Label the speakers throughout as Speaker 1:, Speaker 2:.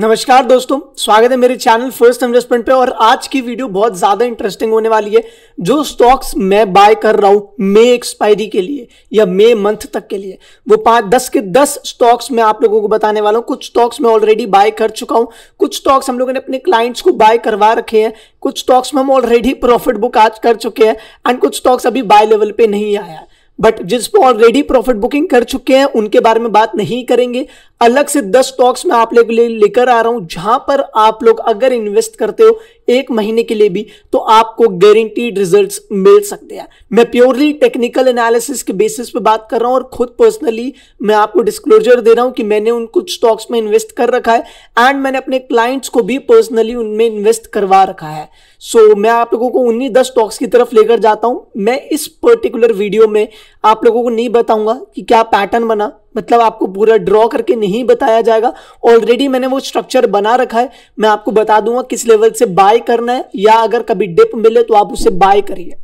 Speaker 1: नमस्कार दोस्तों स्वागत है मेरे चैनल फर्स्ट इन्वेस्टमेंट पे और आज की वीडियो बहुत ज्यादा इंटरेस्टिंग होने वाली है जो स्टॉक्स मैं बाय कर रहा हूं मे एक्सपायरी के लिए या मे मंथ तक के लिए वो पांच दस के दस स्टॉक्स मैं आप लोगों को बताने वाला हूं कुछ स्टॉक्स मैं ऑलरेडी बाय कर चुका हूं कुछ स्टॉक्स हम लोगों ने अपने क्लाइंट्स को बाय करवा रखे हैं कुछ स्टॉक्स में हम ऑलरेडी प्रॉफिट बुक आज कर चुके हैं एंड कुछ स्टॉक्स अभी बाय लेवल पे नहीं आया बट जिस पर ऑलरेडी प्रॉफिट बुकिंग कर चुके हैं उनके बारे में बात नहीं करेंगे अलग से दस स्टॉक्स में आप लोग लेकर आ रहा हूं जहां पर आप लोग अगर इन्वेस्ट करते हो एक महीने के लिए भी तो आपको गारंटीड रिजल्ट्स मिल सकते हैं मैं प्योरली टेक्निकल एनालिसिस के बेसिस पे बात कर रहा हूं और खुद पर्सनली मैं आपको डिस्क्लोजर दे रहा हूं कि मैंने उन कुछ स्टॉक्स में इन्वेस्ट कर रखा है एंड मैंने अपने क्लाइंट्स को भी पर्सनली उनमें इन्वेस्ट करवा रखा है सो so, मैं आप लोगों को उन्हीं दस स्टॉक्स की तरफ लेकर जाता हूं मैं इस पर्टिकुलर वीडियो में आप लोगों को नहीं बताऊंगा कि क्या पैटर्न बना मतलब आपको पूरा ड्रॉ करके नहीं बताया जाएगा ऑलरेडी मैंने वो स्ट्रक्चर बना रखा है मैं आपको बता दूंगा किस लेवल से बाय करना है या अगर कभी डिप मिले तो आप उसे बाय करिए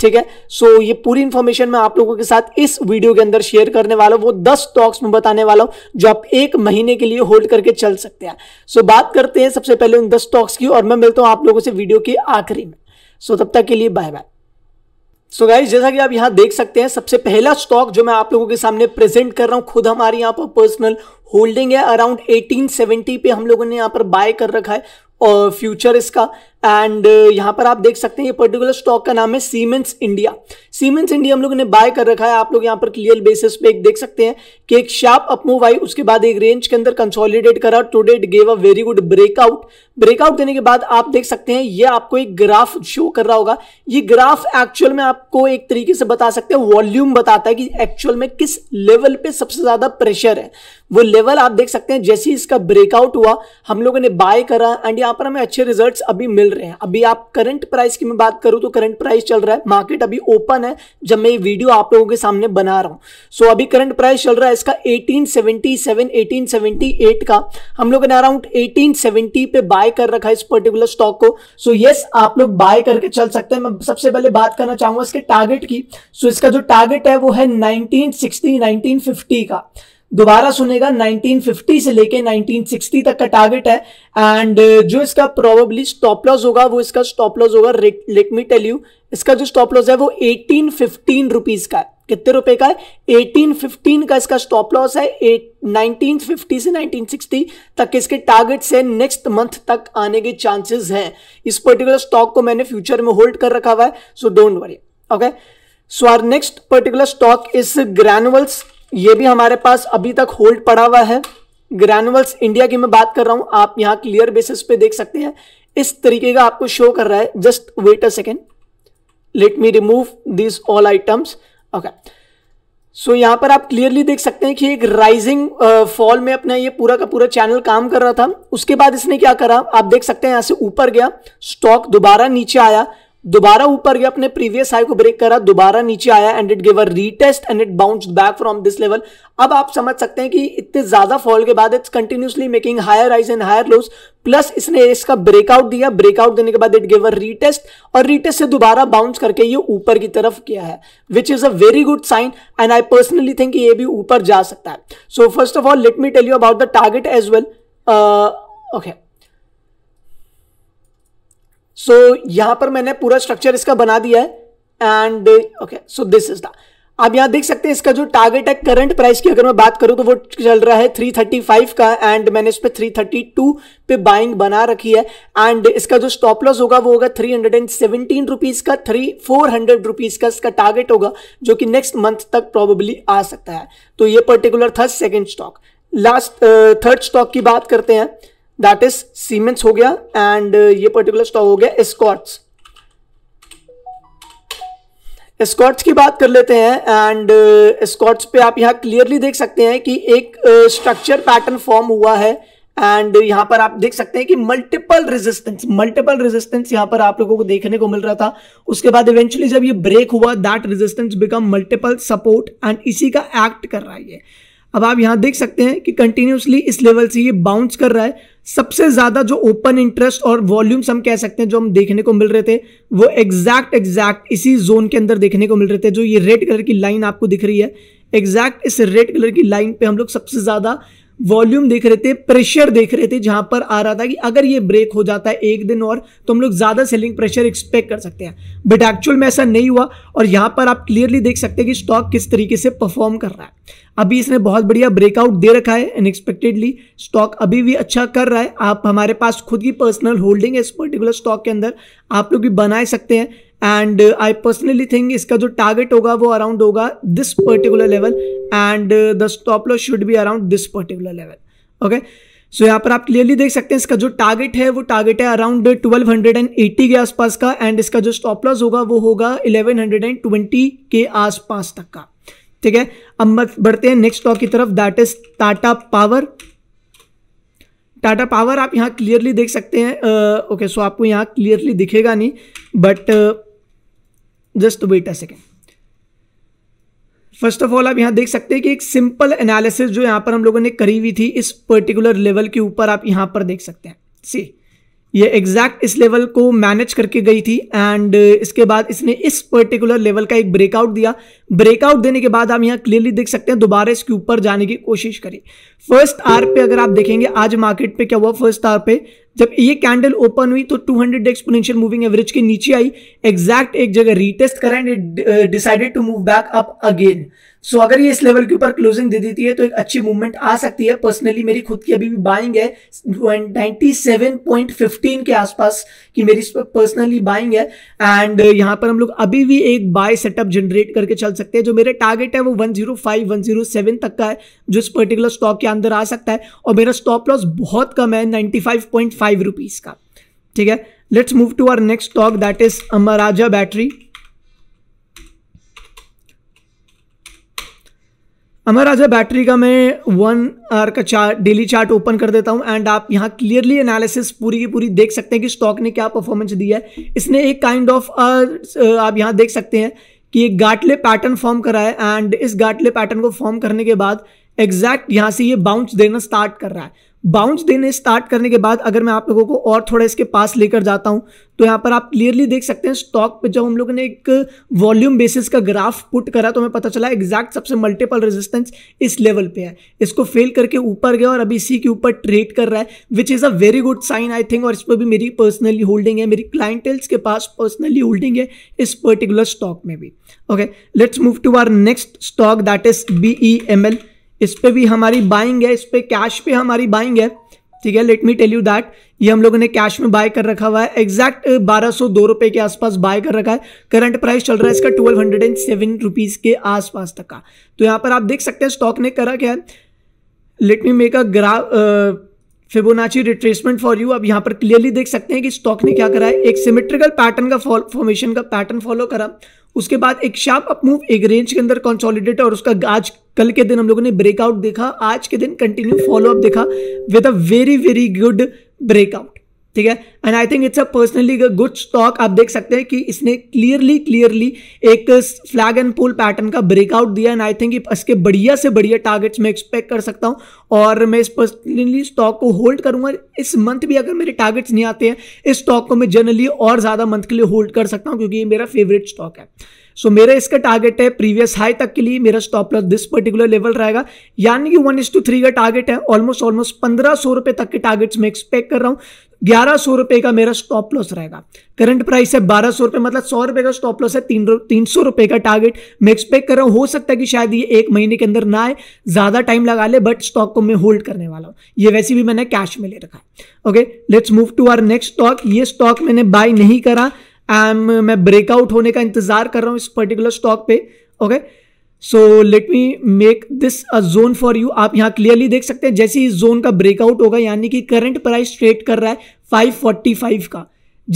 Speaker 1: ठीक है सो so, ये पूरी इन्फॉर्मेशन मैं आप लोगों के साथ इस वीडियो के अंदर शेयर करने वाला हूँ वो दस स्टॉक्स में बताने वाला हूँ जो आप एक महीने के लिए होल्ड करके चल सकते हैं सो so, बात करते हैं सबसे पहले उन दस स्टॉक्स की और मैं मिलता हूँ आप लोगों से वीडियो के आखिरी में सो so, तब तक के लिए bye bye so so guys जैसा कि आप यहां देख सकते हैं सबसे पहला स्टॉक जो मैं आप लोगों के सामने प्रेजेंट कर रहा हूं खुद हमारे यहाँ पर पर्सनल होल्डिंग है अराउंड 1870 पे हम लोगों ने यहाँ पर बाय कर रखा है और फ्यूचर इसका एंड uh, यहाँ पर आप देख सकते हैं ये पर्टिकुलर स्टॉक का नाम है सीमेंस इंडिया सीमेंस इंडिया हम लोगों ने बाय कर रखा है आप लोग यहाँ पर क्लियर बेसिस पे एक देख सकते हैं कि एक शार्प अपमूव आई उसके बाद एक रेंज के अंदर कंसोलिडेट करा today it gave a very good breakout breakout देने के बाद आप देख सकते हैं ये आपको एक ग्राफ शो कर रहा होगा ये ग्राफ एक्चुअल में आपको एक तरीके से बता सकते हैं वॉल्यूम बताता है कि एक्चुअल में किस लेवल पे सबसे ज्यादा प्रेशर है वो लेवल आप देख सकते हैं जैसे इसका ब्रेकआउट हुआ हम लोगों ने बाय करा एंड यहाँ पर हमें अच्छे रिजल्ट अभी मिल मिल रहे हैं अभी आप करंट प्राइस की मैं बात करूं तो करंट प्राइस चल रहा है मार्केट अभी ओपन है जब मैं ये वीडियो आप लोगों के सामने बना रहा हूं सो so, अभी करंट प्राइस चल रहा है इसका 1877 1878 का हम लोगों ने अराउंड 1870 पे बाय कर रखा है इस पर्टिकुलर स्टॉक को सो so, यस yes, आप लोग बाय करके चल सकते हैं मैं सबसे पहले बात करना चाहूंगा इसके टारगेट की सो so, इसका जो टारगेट है वो है नाइनटीन सिक्सटी का दोबारा सुनेगा 1950 से लेके 1960 तक का टारगेट है एंड uh, जो इसका प्रोबेबली स्टॉप लॉस होगा वो इसका स्टॉप लॉस होगा लेट मी टेल यू इसका जो स्टॉप लॉस है वो 1815 फिफ्टीन रुपीज का है कितने रुपए का है 1815 का इसका स्टॉप लॉस है 1950 से 1960 तक इसके टारगेट से नेक्स्ट मंथ तक आने के चांसेस हैं इस पर्टिकुलर स्टॉक को मैंने फ्यूचर में होल्ड कर रखा हुआ है so don't worry okay so our next particular stock is granules ये भी हमारे पास अभी तक होल्ड पड़ा हुआ है ग्रैनुअल्स इंडिया की मैं बात कर रहा हूँ आप यहाँ क्लियर बेसिस पे देख सकते हैं इस तरीके का आपको शो कर रहा है just wait a second let me remove this all items okay so यहाँ पर आप क्लियरली देख सकते हैं कि एक राइजिंग फॉल uh, में अपना ये पूरा का पूरा चैनल काम कर रहा था उसके बाद इसने क्या करा आप देख सकते हैं यहाँ से ऊपर गया स्टॉक दोबारा नीचे आया दोबारा ऊपर गया अपने प्रीवियस हाई को ब्रेक करा दोबारा नीचे आया and it give a retest and it bounce back from this level अब आप समझ सकते हैं कि इतने ज्यादा फॉल के बाद it's continuously making higher rise and higher lows plus इसने इसका ब्रेकआउट दिया ब्रेकआउट देने के बाद इट गिव अ रीटेस्ट और रीटेस्ट से दोबारा बाउंस करके ये ऊपर की तरफ किया है which is a very good sign and I personally think ये भी ऊपर जा सकता है so first of all let me tell you about the target as well okay so so, यहां पर मैंने पूरा स्ट्रक्चर इसका बना दिया है and okay so this is the आप यहां देख सकते हैं इसका जो टारगेट है करंट प्राइस की अगर मैं बात करूं तो वो चल रहा है 335 का एंड मैंने इस पर 332 पे बाइंग बना रखी है एंड इसका जो स्टॉप लॉस होगा वो होगा 317 हंड्रेड का थ्री फोर हंड्रेड रुपीज का इसका टारगेट होगा जो कि नेक्स्ट मंथ तक प्रॉबेबली आ सकता है तो ये पर्टिकुलर था second stock last third stock की बात करते हैं दैट इज सीमेंट्स हो गया एंड uh, ये पर्टिकुलर स्टॉक हो गया स्कॉट्स स्कॉट्स की बात कर लेते हैं एंड स्कॉट्स uh, पे आप यहाँ क्लियरली देख सकते हैं कि एक स्ट्रक्चर पैटर्न फॉर्म हुआ है एंड यहाँ पर आप देख सकते हैं कि मल्टीपल रेजिस्टेंस मल्टीपल रेजिस्टेंस यहाँ पर आप लोगों को देखने को मिल रहा था उसके बाद इवेंचुअली जब ये ब्रेक हुआ that resistance become multiple support and इसी का एक्ट कर रहा है अब आप यहां देख सकते हैं कि कंटिन्यूसली इस लेवल से ये बाउंस कर रहा है सबसे ज्यादा जो ओपन इंटरेस्ट और वॉल्यूम्स हम कह सकते हैं जो हम देखने को मिल रहे थे वो एग्जैक्ट एग्जैक्ट इसी जोन के अंदर देखने को मिल रहे थे जो ये रेड कलर की लाइन आपको दिख रही है एग्जैक्ट इस रेड कलर की लाइन पे हम लोग सबसे ज्यादा वॉल्यूम देख रहे थे प्रेशर देख रहे थे जहां पर आ रहा था कि अगर ये ब्रेक हो जाता है एक दिन और तो हम लोग ज़्यादा सेलिंग प्रेशर एक्सपेक्ट कर सकते हैं बट एक्चुअल में ऐसा नहीं हुआ और यहाँ पर आप क्लियरली देख सकते हैं कि स्टॉक किस तरीके से परफॉर्म कर रहा है अभी इसने बहुत बढ़िया ब्रेकआउट दे रखा है अनएक्सपेक्टेडली स्टॉक अभी भी अच्छा कर रहा है आप हमारे पास खुद की पर्सनल होल्डिंग है इस पर्टिकुलर स्टॉक के अंदर आप लोग भी बनाए सकते हैं एंड आई पर्सनली थिंक इसका जो टारगेट होगा वो अराउंड होगा this particular level and the stop loss should be around this particular level okay so यहाँ पर आप क्लियरली देख सकते हैं इसका जो टारगेट है वो टारगेट है अराउंड 1280 के आसपास का एंड इसका जो स्टॉप लॉस होगा वो होगा 1120 के आसपास तक का ठीक है अब बढ़ते हैं नेक्स्ट स्टॉक की तरफ that is Tata Power Tata Power आप यहाँ क्लियरली देख सकते हैं okay uh, so okay, so आपको यहाँ क्लियरली दिखेगा नहीं but uh, just wait a second first of all आप यहाँ देख सकते हैं कि एक सिंपल एनालिसिस जो यहाँ पर हम लोगों ने करी हुई थी इस पर्टिकुलर लेवल के ऊपर आप यहाँ पर देख सकते हैं सी ये एग्जैक्ट इस लेवल को मैनेज करके गई थी एंड uh, इसके बाद इसने इस पर्टिकुलर लेवल का एक ब्रेकआउट दिया ब्रेकआउट देने के बाद आप यहाँ क्लियरली देख सकते हैं दोबारा इसके ऊपर जाने की कोशिश करी फर्स्ट आर पे अगर आप देखेंगे आज मार्केट पे क्या हुआ फर्स्ट आर पे जब ये कैंडल ओपन हुई तो 200 हंड्रेड एक्सपोनेंशियल मूविंग एवरेज के नीचे आई एग्जैक्ट एक जगह रीटेस्ट करा and decided to move back up again so so, अगर ये इस लेवल के ऊपर क्लोजिंग दे देती है तो एक अच्छी मूवमेंट आ सकती है पर्सनली मेरी खुद की अभी भी बाइंग है 97.15 के आसपास की मेरी पर्सनली बाइंग है एंड यहाँ पर हम लोग अभी भी एक बाय सेटअप जनरेट करके चल सकते हैं जो मेरा टारगेट है वो 105 107 तक का है जो इस पर्टिकुलर स्टॉक के अंदर आ सकता है और मेरा स्टॉप लॉस बहुत कम है नाइन्टी फाइव का ठीक है let's move to our next stock that is Amara Raja battery Amara Raja battery का मैं वन आर का चार्ट डेली चार्ट ओपन कर देता हूं एंड आप यहां क्लियरली एनालिसिस पूरी की पूरी देख सकते हैं कि स्टॉक ने क्या परफॉर्मेंस दिया है इसने एक काइंड ऑफ आप यहां देख सकते हैं कि एक गाटले पैटर्न फॉर्म करा है एंड इस गाटले पैटर्न को फॉर्म करने के बाद एग्जैक्ट यहाँ से ये बाउंस देना स्टार्ट कर रहा है बाउंस देने स्टार्ट करने के बाद अगर मैं आप लोगों को और थोड़ा इसके पास लेकर जाता हूं तो यहाँ पर आप क्लियरली देख सकते हैं स्टॉक पे जब हम लोगों ने एक वॉल्यूम बेसिस का ग्राफ पुट करा तो हमें पता चला एग्जैक्ट सबसे मल्टीपल रेजिस्टेंस इस लेवल पे है इसको फेल करके ऊपर गया और अभी इसी के ऊपर ट्रेड कर रहा है which is a very good sign I think और इस पर भी मेरी पर्सनली होल्डिंग है मेरी क्लाइंटेल्स के पास पर्सनली होल्डिंग है इस पर्टिकुलर स्टॉक में भी okay let's move to our next stock that is B E M L इस पर भी हमारी बाइंग है इस पर कैश पे हमारी बाइंग है ठीक है let me tell you that ये हम लोगों ने कैश में बाय कर रखा हुआ है एग्जैक्ट बारह सौ दो रुपए के आसपास बाय कर रखा है करंट प्राइस चल रहा है इसका twelve hundred and seven rupees के आसपास तक का तो यहाँ पर आप देख सकते हैं स्टॉक ने करा क्या है लेट मी मेक अ ग्रा फिबोनाची रिट्रेसमेंट फॉर यू अब यहाँ पर क्लियरली देख सकते हैं कि स्टॉक ने क्या करा है एक सिमेट्रिकल पैटर्न का फॉर्मेशन का पैटर्न फॉलो करा उसके बाद एक शार्प अप मूव एक रेंज के अंदर कंसोलिडेट और उसका आज कल के दिन हम लोगों ने ब्रेकआउट देखा आज के दिन कंटिन्यू फॉलोअप देखा with a very very good breakout ठीक है and I think it's a personally good stock आप देख सकते हैं कि इसने क्लियरली क्लियरली एक फ्लैग एंड पोल पैटर्न का ब्रेकआउट दिया एंड आई थिंक इसके बढ़िया से बढ़िया टारगेट्स मैं एक्सपेक्ट कर सकता हूँ और मैं इस पर्सनली स्टॉक को होल्ड करूंगा इस मंथ भी अगर मेरे टारगेट्स नहीं आते हैं इस स्टॉक को मैं जनरली और ज़्यादा मंथ के लिए होल्ड कर सकता हूँ क्योंकि ये मेरा फेवरेट स्टॉक है सो so, मेरा इसका टारगेट है प्रीवियस हाई तक के लिए मेरा stop loss this particular level रहेगा यानी कि वन इज टू थ्री का टारगेट है ऑलमोस्ट ऑलमोस्ट पंद्रह सौ रुपये तक के टारगेट्स मैं एक्सपेक्ट कर रहा हूँ ग्यारह सौ रुपए का मेरा स्टॉप लॉस रहेगा करंट प्राइस है बारह सौ रुपए मतलब सौ रुपए का स्टॉप लॉस है तीन तीन सौ रुपए का टारगेट मैं एक्सपेक्ट कर रहा हूँ हो सकता है कि शायद ये एक महीने के अंदर ना आए ज्यादा टाइम लगा ले बट स्टॉक को मैं होल्ड करने वाला हूँ ये वैसे भी मैंने कैश में ले रखा है okay let's move to our next stock ये स्टॉक मैंने बाय नहीं करा एम मैं ब्रेकआउट होने का इंतजार कर रहा हूँ इस पर्टिकुलर स्टॉक पे okay okay? So let me make this a zone for you आप यहाँ क्लियरली देख सकते हैं जैसे ही जोन का ब्रेकआउट होगा यानी कि करंट प्राइस ट्रेड कर रहा है 545 का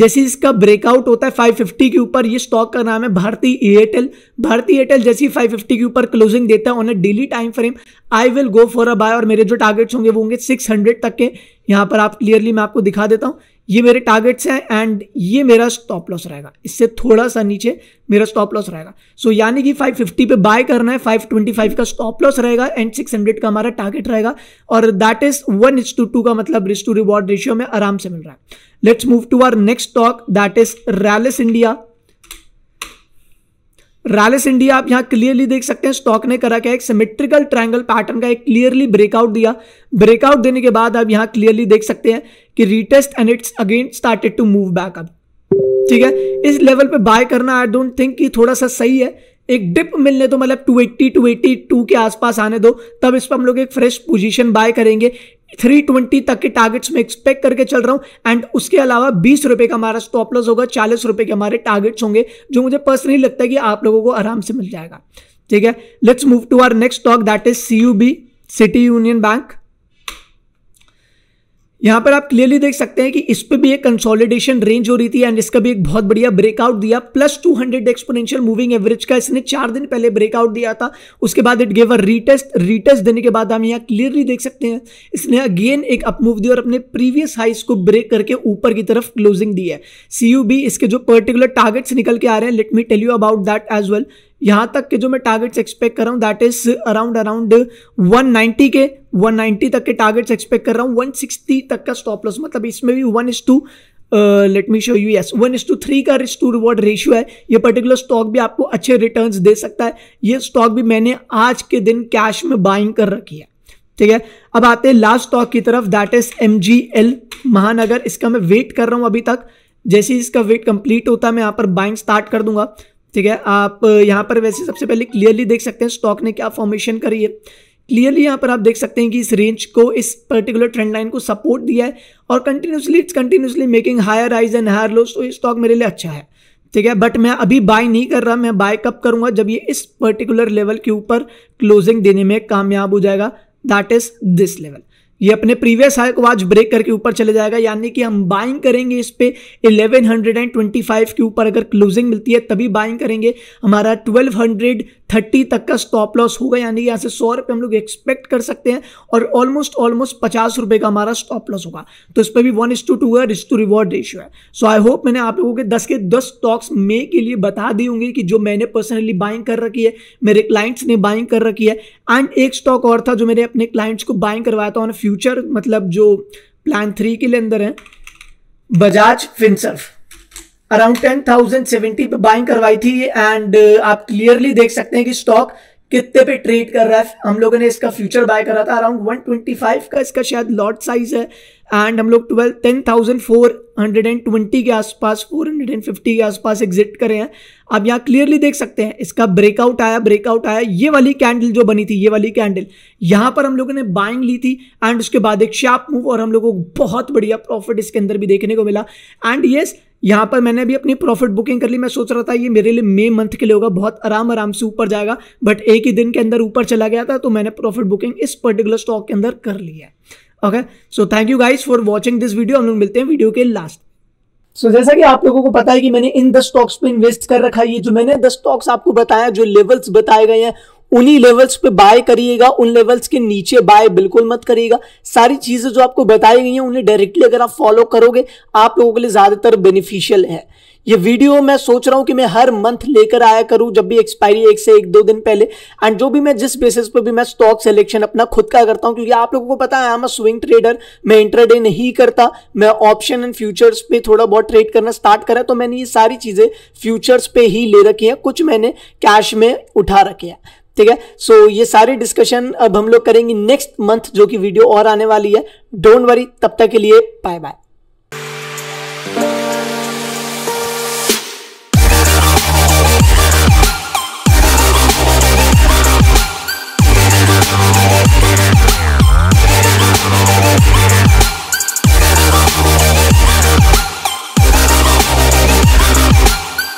Speaker 1: जैसे इसका ब्रेकआउट होता है 550 के ऊपर ये स्टॉक का नाम है भारती एयरटेल भारती एयरटेल जैसे ही 550 के ऊपर क्लोजिंग देता है on a daily time frame I will go for a buy और मेरे जो टारगेट्स होंगे वो होंगे 600 तक के यहाँ पर आप क्लियरली मैं आपको दिखा देता हूँ ये मेरे टारगेट्स हैं एंड ये मेरा स्टॉप लॉस रहेगा इससे थोड़ा सा नीचे मेरा स्टॉप लॉस रहेगा सो so, यानी कि 550 पे बाय करना है 525 का स्टॉप लॉस रहेगा एंड 600 का हमारा टारगेट रहेगा और that is one is to two two मतलब रिस्क टू रिवॉर्ड रेशियो में आराम से मिल रहा है let's move to our next stock that is Rallis India Rallis India आप यहां क्लियरली देख सकते हैं स्टॉक ने करा क्या एक सिमेट्रिकल ट्रायंगल पैटर्न का एक क्लियरली ब्रेकआउट दिया ब्रेकआउट देने के बाद आप यहां क्लियरली देख सकते हैं कि retest and it's again started to move back up ठीक है इस लेवल पे बाय करना आई डोंट थिंक कि थोड़ा सा सही है एक डिप मिलने तो मतलब 280 282 के आसपास आने दो तब इस पर हम लोग एक फ्रेश पोजीशन बाय करेंगे 320 तक के टारगेट्स में एक्सपेक्ट करके चल रहा हूं एंड उसके अलावा बीस रुपए का हमारा स्टॉप लॉस होगा चालीस रुपए के हमारे टारगेट्स होंगे जो मुझे पर्सनली लगता है कि आप लोगों को आराम से मिल जाएगा ठीक है let's move to our next stock that is C City Union Bank यहां पर आप क्लियरली देख सकते हैं कि इस पर भी एक कंसोलिडेशन रेंज हो रही थी एंड इसका भी एक बहुत बढ़िया ब्रेकआउट दिया प्लस 200 एक्सपोनेंशियल मूविंग एवरेज का इसने चार दिन पहले ब्रेकआउट दिया था उसके बाद it gave a retest retest देने के बाद हम यहाँ क्लियरली देख सकते हैं इसने अगेन एक अपमूव दिया और अपने प्रीवियस हाइस को ब्रेक करके ऊपर की तरफ क्लोजिंग दी है सी इसके जो पर्टिकुलर टारगेट्स निकल के आ रहे हैं let me tell you about that as well यहां तक के जो मैं टारगेट्स एक्सपेक्ट कर रहा हूं दैट इज अराउंड अराउंड 190 के 190 तक के टारगेट्स एक्सपेक्ट कर रहा हूं 160 तक का स्टॉप लॉस मतलब इसमें भी one is to let me show you yes one is to three का रिस्क टू रिवॉर्ड रेशियो है ये पर्टिकुलर स्टॉक भी आपको अच्छे रिटर्न दे सकता है ये स्टॉक भी मैंने आज के दिन कैश में बाइंग कर रखी है ठीक है अब आते हैं लास्ट स्टॉक की तरफ दैट इज एम महानगर इसका मैं वेट कर रहा हूं अभी तक जैसे ही इसका वेट कंप्लीट होता है मैं यहाँ पर बाइंग स्टार्ट कर दूंगा ठीक है आप यहाँ पर वैसे सबसे पहले क्लियरली देख सकते हैं स्टॉक ने क्या फॉर्मेशन करी है क्लियरली यहाँ पर आप देख सकते हैं कि इस रेंज को इस पर्टिकुलर ट्रेंड लाइन को सपोर्ट दिया है और continuously it's continuously making higher highs and higher lows तो ये स्टॉक मेरे लिए अच्छा है ठीक है बट मैं अभी बाय नहीं कर रहा मैं बाय कब करूंगा जब ये इस पर्टिकुलर लेवल के ऊपर क्लोजिंग देने में कामयाब हो जाएगा दैट इज दिस लेवल ये अपने प्रीवियस हाई को आज ब्रेक करके ऊपर चले जाएगा यानी कि हम बाइंग करेंगे इस पर eleven hundred and twenty five के ऊपर अगर क्लोजिंग मिलती है तभी बाइंग करेंगे हमारा ट्वेल्व हंड्रेड थर्टी तक का स्टॉप लॉस होगा यानी यहाँ से सौ रुपये हम लोग एक्सपेक्ट कर सकते हैं और ऑलमोस्ट ऑलमोस्ट पचास रुपये का हमारा स्टॉप लॉस होगा तो इस पर भी वन इज टू टू है रिस टू रिवॉर्ड रेशियो है सो आई होप मैंने आप लोगों के दस के दस स्टॉक्स मे के लिए बता दी होंगी कि जो मैंने पर्सनली बाइंग कर रखी है मेरे क्लाइंट्स ने बाइंग कर रखी है एंड एक स्टॉक और था जो मैंने अपने क्लाइंट्स को बाइंग करवाया था ऑन फ्यूचर मतलब जो प्लान थ्री के लिए अंदर है Bajaj Finserv around ten thousand seventy पे बाइंग करवाई थी एंड uh, आप क्लियरली देख सकते हैं कि स्टॉक कितने पे ट्रेड कर रहा है हम लोगों ने इसका फ्यूचर बाय करा था अराउंड 125 का इसका शायद लॉट साइज है एंड हम लोग twelve ten thousand four hundred and twenty के आसपास फोर हंड्रेड एंड फिफ्टी के आसपास एग्जिट करे हैं आप यहाँ क्लियरली देख सकते हैं इसका ब्रेकआउट आया ब्रेकआउट आया ये वाली कैंडल जो बनी थी ये वाली कैंडल यहाँ पर हम लोगों ने बाइंग ली थी एंड उसके बाद एक शार्प मूव और हम लोगों को बहुत बढ़िया प्रॉफिट इसके अंदर भी देखने को मिला एंड येस yes, यहाँ पर मैंने भी अपनी प्रॉफिट बुकिंग कर ली मैं सोच रहा था ये मेरे लिए मे मंथ के लिए होगा बहुत आराम आराम से ऊपर जाएगा बट एक ही दिन के अंदर ऊपर चला गया था तो मैंने प्रॉफिट बुकिंग इस पर्टिकुलर स्टॉक के अंदर कर ली है okay so thank you guys for watching this video हम लोग मिलते हैं वीडियो के लास्ट सो so, जैसा कि आप लोगों को पता है कि मैंने इन दस स्टॉक्स पे इन्वेस्ट कर रखा है ये जो मैंने दस स्टॉक्स आपको बताया जो लेवल्स बताए गए हैं उन्हीं लेवल्स पे बाय करिएगा उन लेवल्स के नीचे बाय बिल्कुल मत करिएगा सारी चीजें जो आपको बताई गई हैं उन्हें डायरेक्टली अगर आप फॉलो करोगे आप लोगों के लिए ज्यादातर बेनिफिशियल है ये वीडियो मैं सोच रहा हूँ कि मैं हर मंथ लेकर आया करूं जब भी एक्सपायरी एक से एक दो दिन पहले एंड जो भी मैं जिस बेसिस पर भी मैं स्टॉक सिलेक्शन अपना खुद का करता हूँ क्योंकि आप लोगों को पता है मैं स्विंग ट्रेडर मैं इंटरडे नहीं करता मैं ऑप्शन एंड फ्यूचर्स पे थोड़ा बहुत ट्रेड करना स्टार्ट करा तो मैंने ये सारी चीज़ें फ्यूचर्स पे ही ले रखी हैं कुछ मैंने कैश में उठा रखे हैं ठीक है सो so, ये सारी डिस्कशन अब हम लोग करेंगे नेक्स्ट मंथ जो कि वीडियो और आने वाली है डोंट वरी तब तक के लिए बाय बाय